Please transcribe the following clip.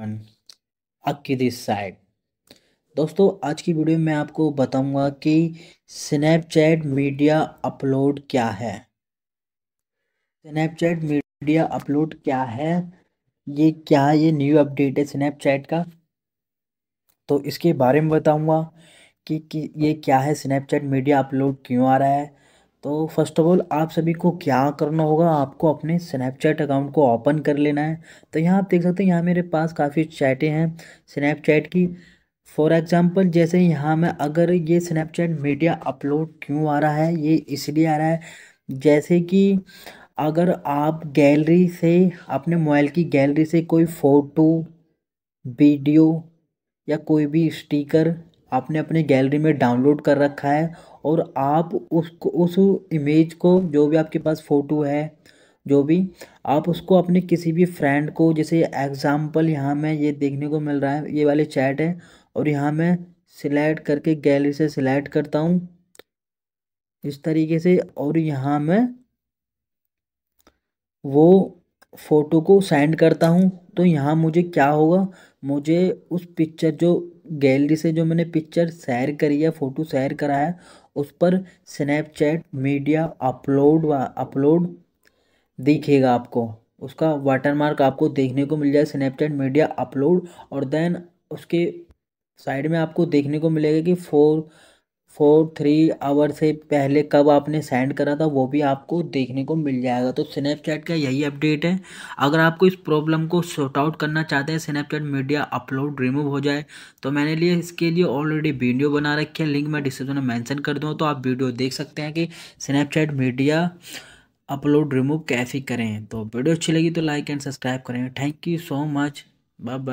one Akki this side दोस्तों आज की वीडियो में आपको बताऊंगा कि स्नैपचैट मीडिया अपलोड क्या है स्नैपचैट मीडिया अपलोड क्या है ये क्या ये न्यू अपडेट है स्नैपचैट का तो इसके बारे में बताऊंगा कि, कि ये क्या है स्नैपचैट मीडिया अपलोड क्यों आ रहा है तो फर्स्ट ऑफ ऑल आप सभी को क्या करना होगा आपको अपने स्नैपचैट अकाउंट को ओपन कर लेना है तो यहाँ आप देख सकते हैं यहाँ मेरे पास काफ़ी चैटें हैं स्नैपचैट की फॉर एग्ज़ाम्पल जैसे यहाँ में अगर ये स्नैपचैट मीडिया अपलोड क्यों आ रहा है ये इसलिए आ रहा है जैसे कि अगर आप गैलरी से अपने मोबाइल की गैलरी से कोई फ़ोटो वीडियो या कोई भी स्टिकर आपने अपनी गैलरी में डाउनलोड कर रखा है और आप उसको उस इमेज को जो भी आपके पास फ़ोटो है जो भी आप उसको अपने किसी भी फ्रेंड को जैसे एग्ज़ाम्पल यहाँ में ये देखने को मिल रहा है ये वाले चैट है और यहाँ मैं सिलेक्ट करके गैलरी से सिलेक्ट करता हूँ इस तरीके से और यहाँ मैं वो फ़ोटो को सेंड करता हूँ तो यहाँ मुझे क्या होगा मुझे उस पिक्चर जो गैलरी से जो मैंने पिक्चर शेयर करी है फ़ोटो शेयर करा है उस पर स्नैपचैट मीडिया अपलोड व अपलोड दिखेगा आपको उसका वाटरमार्क आपको देखने को मिल जाए स्नैपचैट मीडिया अपलोड और देन उसके साइड में आपको देखने को मिलेगा कि फोर फोर थ्री आवर से पहले कब आपने सेंड करा था वो भी आपको देखने को मिल जाएगा तो स्नैपचैट का यही अपडेट है अगर आपको इस प्रॉब्लम को शॉर्ट आउट करना चाहते हैं स्नैपचैट मीडिया अपलोड रिमूव हो जाए तो मैंने लिए इसके लिए ऑलरेडी वीडियो बना रखी है लिंक मैं डिस्क्रिप्शन में मैंसन कर दूँ तो आप वीडियो देख सकते हैं कि स्नैपचैट मीडिया अपलोड रिमूव कैसे करें तो वीडियो अच्छी लगी तो लाइक एंड सब्सक्राइब करें thank you so much bye